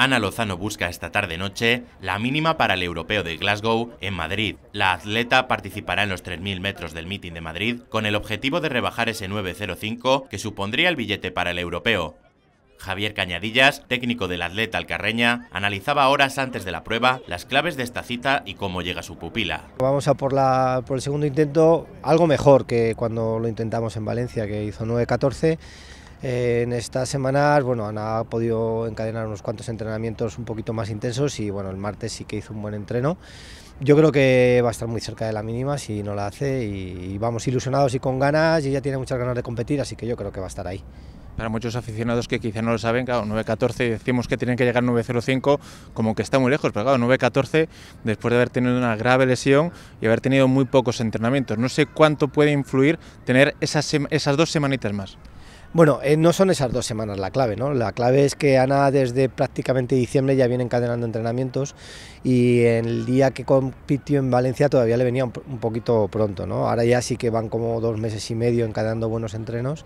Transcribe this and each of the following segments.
Ana Lozano busca esta tarde-noche la mínima para el europeo de Glasgow en Madrid. La atleta participará en los 3.000 metros del meeting de Madrid con el objetivo de rebajar ese 9.05 que supondría el billete para el europeo. Javier Cañadillas, técnico del atleta alcarreña, analizaba horas antes de la prueba las claves de esta cita y cómo llega su pupila. Vamos a por, por el segundo intento, algo mejor que cuando lo intentamos en Valencia, que hizo 9.14 en estas semanas bueno, Ana ha podido encadenar unos cuantos entrenamientos un poquito más intensos y bueno, el martes sí que hizo un buen entreno. Yo creo que va a estar muy cerca de la mínima si no la hace y, vamos ilusionados y con ganas y ella tiene muchas ganas de competir, así que yo creo que va a estar ahí. Para muchos aficionados que quizá no lo saben, claro, 9.14 decimos que tienen que llegar 9.05, como que está muy lejos, pero claro, 9.14 después de haber tenido una grave lesión y haber tenido muy pocos entrenamientos. No sé cuánto puede influir tener esas, esas dos semanitas más. Bueno, eh, no son esas dos semanas la clave, ¿no? La clave es que Ana desde prácticamente diciembre ya viene encadenando entrenamientos y el día que compitió en Valencia todavía le venía un, un poquito pronto, ¿no? Ahora ya sí que van como dos meses y medio encadenando buenos entrenos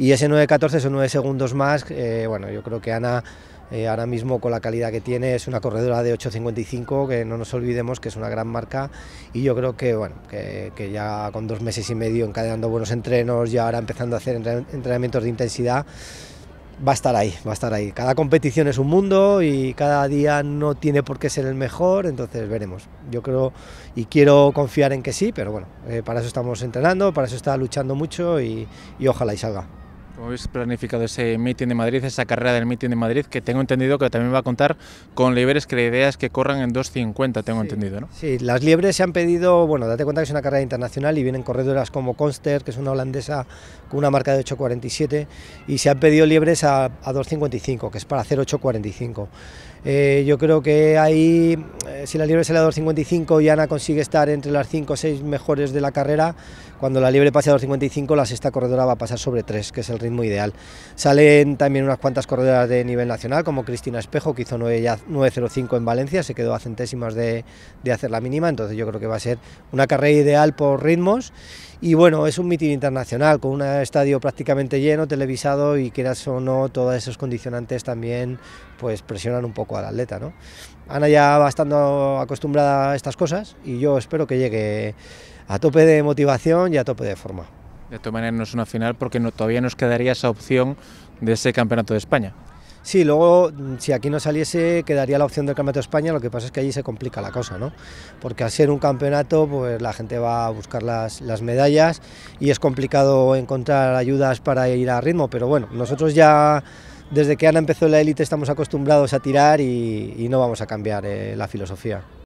y ese 9'14, 14 son 9 segundos más. Eh, bueno, yo creo que Ana eh, ahora mismo con la calidad que tiene es una corredora de 8.55, que no nos olvidemos que es una gran marca y yo creo que, bueno, que, ya con dos meses y medio encadenando buenos entrenos y ahora empezando a hacer entrenamientos de intensidad, va a estar ahí, va a estar ahí. Cada competición es un mundo y cada día no tiene por qué ser el mejor, entonces veremos. Yo creo y quiero confiar en que sí, pero bueno, eh, para eso estamos entrenando, para eso está luchando mucho y ojalá y salga. ¿Cómo habéis planificado ese meeting de Madrid, esa carrera del meeting de Madrid, que tengo entendido que también va a contar con liebres, que la idea que corran en 2.50, tengo entendido, ¿no? Sí, las liebres se han pedido, bueno, date cuenta que es una carrera internacional y vienen corredoras como Conster, que es una holandesa con una marca de 8.47, y se han pedido liebres a, 2.55, que es para hacer 8.45. Eh, yo creo que ahí eh, si la libre sale a 2.55 y Ana consigue estar entre las 5 o 6 mejores de la carrera, cuando la libre pase a 2.55 la sexta corredora va a pasar sobre 3, que es el ritmo ideal. Salen también unas cuantas corredoras de nivel nacional, como Cristina Espejo, que hizo 9.05 en Valencia, se quedó a centésimas de, de hacer la mínima, entonces yo creo que va a ser una carrera ideal por ritmos. Y bueno, es un mitin internacional, con un estadio prácticamente lleno, televisado y quieras o no, todos esos condicionantes también pues presionan un poco al atleta. ¿no? Ana ya va estando acostumbrada a estas cosas y yo espero que llegue a tope de motivación y a tope de forma. De todas maneras no es una final porque todavía nos quedaría esa opción de ese Campeonato de España. Sí, luego mm, si aquí no saliese quedaría la opción del Campeonato de España, lo que pasa es que allí se complica la cosa, ¿no? Porque al ser un campeonato, pues la gente va a buscar las, las medallas y es complicado encontrar ayudas para ir al ritmo, pero bueno, nosotros ya desde que Ana empezó la élite estamos acostumbrados a tirar y, no vamos a cambiar eh, la filosofía.